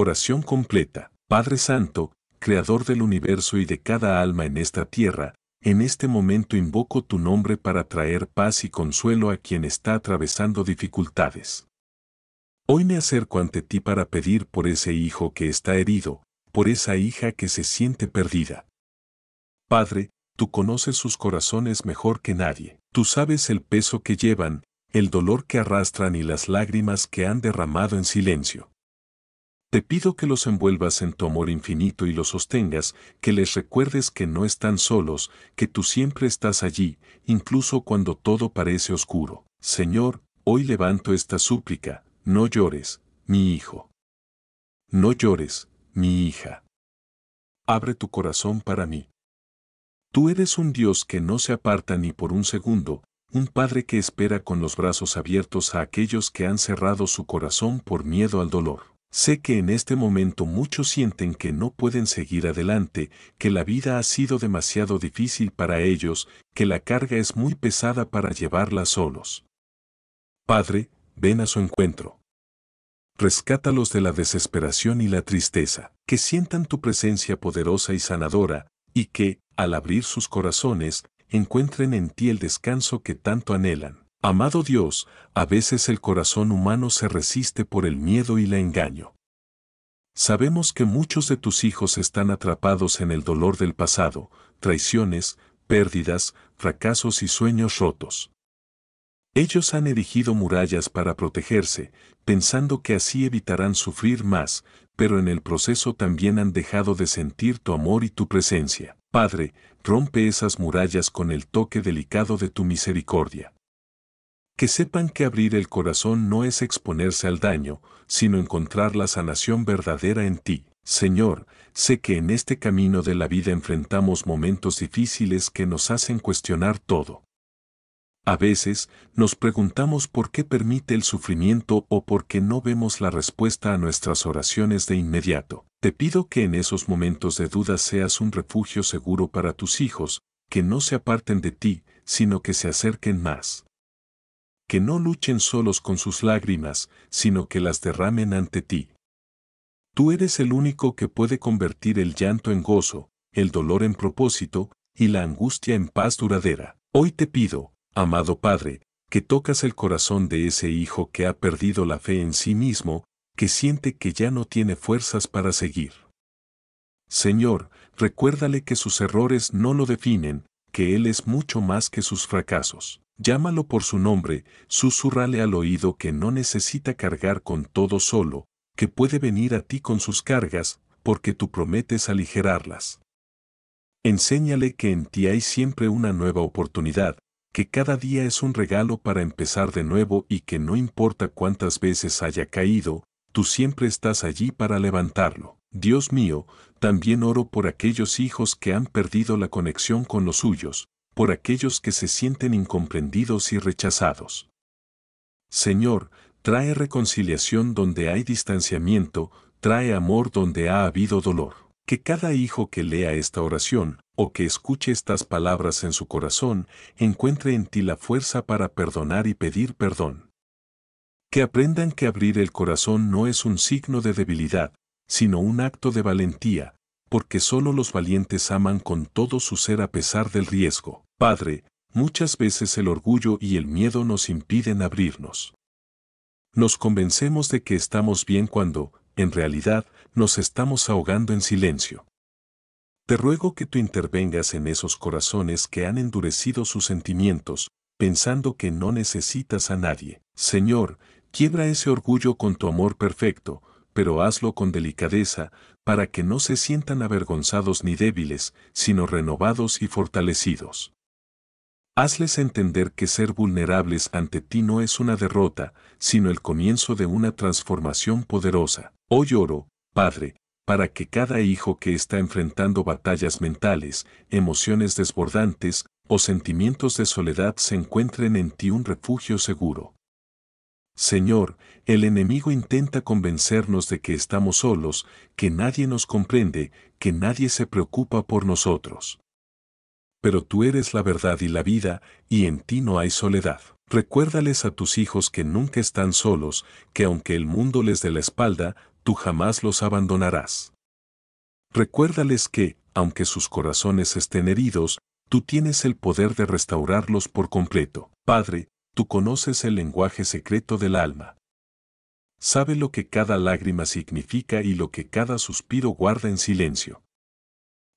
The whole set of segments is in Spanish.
Oración completa. Padre Santo, Creador del universo y de cada alma en esta tierra, en este momento invoco tu nombre para traer paz y consuelo a quien está atravesando dificultades. Hoy me acerco ante ti para pedir por ese hijo que está herido, por esa hija que se siente perdida. Padre, tú conoces sus corazones mejor que nadie. Tú sabes el peso que llevan, el dolor que arrastran y las lágrimas que han derramado en silencio. Te pido que los envuelvas en tu amor infinito y los sostengas, que les recuerdes que no están solos, que tú siempre estás allí, incluso cuando todo parece oscuro. Señor, hoy levanto esta súplica, no llores, mi hijo. No llores, mi hija. Abre tu corazón para mí. Tú eres un Dios que no se aparta ni por un segundo, un Padre que espera con los brazos abiertos a aquellos que han cerrado su corazón por miedo al dolor. Sé que en este momento muchos sienten que no pueden seguir adelante, que la vida ha sido demasiado difícil para ellos, que la carga es muy pesada para llevarla solos. Padre, ven a su encuentro. Rescátalos de la desesperación y la tristeza, que sientan tu presencia poderosa y sanadora, y que, al abrir sus corazones, encuentren en ti el descanso que tanto anhelan. Amado Dios, a veces el corazón humano se resiste por el miedo y la engaño. Sabemos que muchos de tus hijos están atrapados en el dolor del pasado, traiciones, pérdidas, fracasos y sueños rotos. Ellos han erigido murallas para protegerse, pensando que así evitarán sufrir más, pero en el proceso también han dejado de sentir tu amor y tu presencia. Padre, rompe esas murallas con el toque delicado de tu misericordia que sepan que abrir el corazón no es exponerse al daño, sino encontrar la sanación verdadera en ti. Señor, sé que en este camino de la vida enfrentamos momentos difíciles que nos hacen cuestionar todo. A veces nos preguntamos por qué permite el sufrimiento o por qué no vemos la respuesta a nuestras oraciones de inmediato. Te pido que en esos momentos de duda seas un refugio seguro para tus hijos, que no se aparten de ti, sino que se acerquen más que no luchen solos con sus lágrimas, sino que las derramen ante ti. Tú eres el único que puede convertir el llanto en gozo, el dolor en propósito, y la angustia en paz duradera. Hoy te pido, amado Padre, que tocas el corazón de ese hijo que ha perdido la fe en sí mismo, que siente que ya no tiene fuerzas para seguir. Señor, recuérdale que sus errores no lo definen, que Él es mucho más que sus fracasos. Llámalo por su nombre, susurrale al oído que no necesita cargar con todo solo, que puede venir a ti con sus cargas, porque tú prometes aligerarlas. Enséñale que en ti hay siempre una nueva oportunidad, que cada día es un regalo para empezar de nuevo y que no importa cuántas veces haya caído, tú siempre estás allí para levantarlo. Dios mío, también oro por aquellos hijos que han perdido la conexión con los suyos, por aquellos que se sienten incomprendidos y rechazados. Señor, trae reconciliación donde hay distanciamiento, trae amor donde ha habido dolor. Que cada hijo que lea esta oración, o que escuche estas palabras en su corazón, encuentre en ti la fuerza para perdonar y pedir perdón. Que aprendan que abrir el corazón no es un signo de debilidad, sino un acto de valentía, porque solo los valientes aman con todo su ser a pesar del riesgo. Padre, muchas veces el orgullo y el miedo nos impiden abrirnos. Nos convencemos de que estamos bien cuando, en realidad, nos estamos ahogando en silencio. Te ruego que tú intervengas en esos corazones que han endurecido sus sentimientos, pensando que no necesitas a nadie. Señor, quiebra ese orgullo con tu amor perfecto, pero hazlo con delicadeza, para que no se sientan avergonzados ni débiles, sino renovados y fortalecidos. Hazles entender que ser vulnerables ante ti no es una derrota, sino el comienzo de una transformación poderosa. Hoy oro, Padre, para que cada hijo que está enfrentando batallas mentales, emociones desbordantes o sentimientos de soledad se encuentren en ti un refugio seguro. Señor, el enemigo intenta convencernos de que estamos solos, que nadie nos comprende, que nadie se preocupa por nosotros pero tú eres la verdad y la vida, y en ti no hay soledad. Recuérdales a tus hijos que nunca están solos, que aunque el mundo les dé la espalda, tú jamás los abandonarás. Recuérdales que, aunque sus corazones estén heridos, tú tienes el poder de restaurarlos por completo. Padre, tú conoces el lenguaje secreto del alma. Sabe lo que cada lágrima significa y lo que cada suspiro guarda en silencio.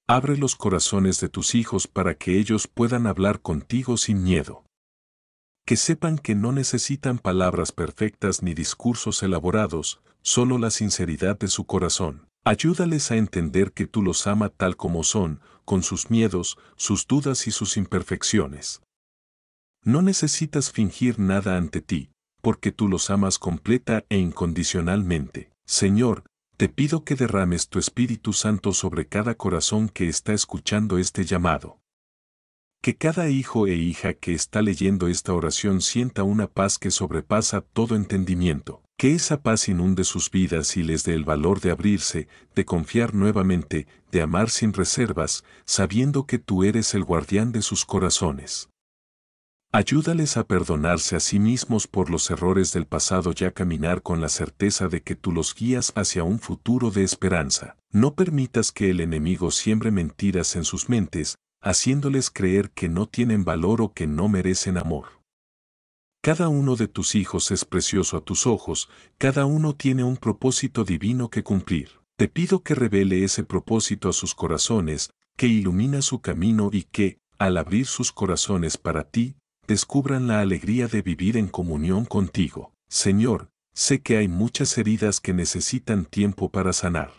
Abre los corazones de tus hijos para que ellos puedan hablar contigo sin miedo. Que sepan que no necesitan palabras perfectas ni discursos elaborados, solo la sinceridad de su corazón. Ayúdales a entender que tú los ama tal como son, con sus miedos, sus dudas y sus imperfecciones. No necesitas fingir nada ante ti, porque tú los amas completa e incondicionalmente. Señor, te pido que derrames tu Espíritu Santo sobre cada corazón que está escuchando este llamado. Que cada hijo e hija que está leyendo esta oración sienta una paz que sobrepasa todo entendimiento. Que esa paz inunde sus vidas y les dé el valor de abrirse, de confiar nuevamente, de amar sin reservas, sabiendo que tú eres el guardián de sus corazones. Ayúdales a perdonarse a sí mismos por los errores del pasado y a caminar con la certeza de que tú los guías hacia un futuro de esperanza. No permitas que el enemigo siembre mentiras en sus mentes, haciéndoles creer que no tienen valor o que no merecen amor. Cada uno de tus hijos es precioso a tus ojos, cada uno tiene un propósito divino que cumplir. Te pido que revele ese propósito a sus corazones, que ilumina su camino y que, al abrir sus corazones para ti, descubran la alegría de vivir en comunión contigo. Señor, sé que hay muchas heridas que necesitan tiempo para sanar.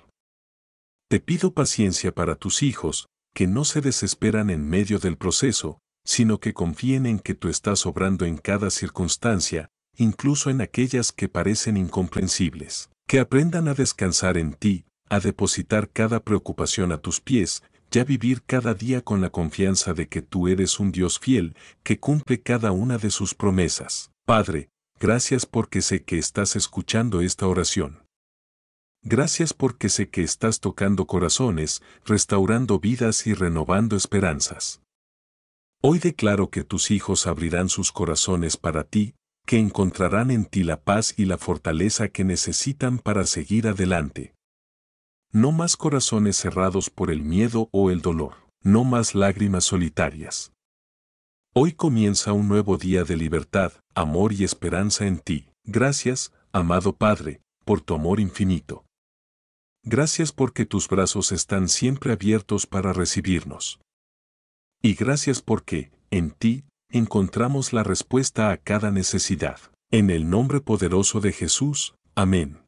Te pido paciencia para tus hijos, que no se desesperan en medio del proceso, sino que confíen en que tú estás obrando en cada circunstancia, incluso en aquellas que parecen incomprensibles. Que aprendan a descansar en ti, a depositar cada preocupación a tus pies, ya vivir cada día con la confianza de que tú eres un Dios fiel, que cumple cada una de sus promesas. Padre, gracias porque sé que estás escuchando esta oración. Gracias porque sé que estás tocando corazones, restaurando vidas y renovando esperanzas. Hoy declaro que tus hijos abrirán sus corazones para ti, que encontrarán en ti la paz y la fortaleza que necesitan para seguir adelante. No más corazones cerrados por el miedo o el dolor. No más lágrimas solitarias. Hoy comienza un nuevo día de libertad, amor y esperanza en ti. Gracias, amado Padre, por tu amor infinito. Gracias porque tus brazos están siempre abiertos para recibirnos. Y gracias porque, en ti, encontramos la respuesta a cada necesidad. En el nombre poderoso de Jesús. Amén.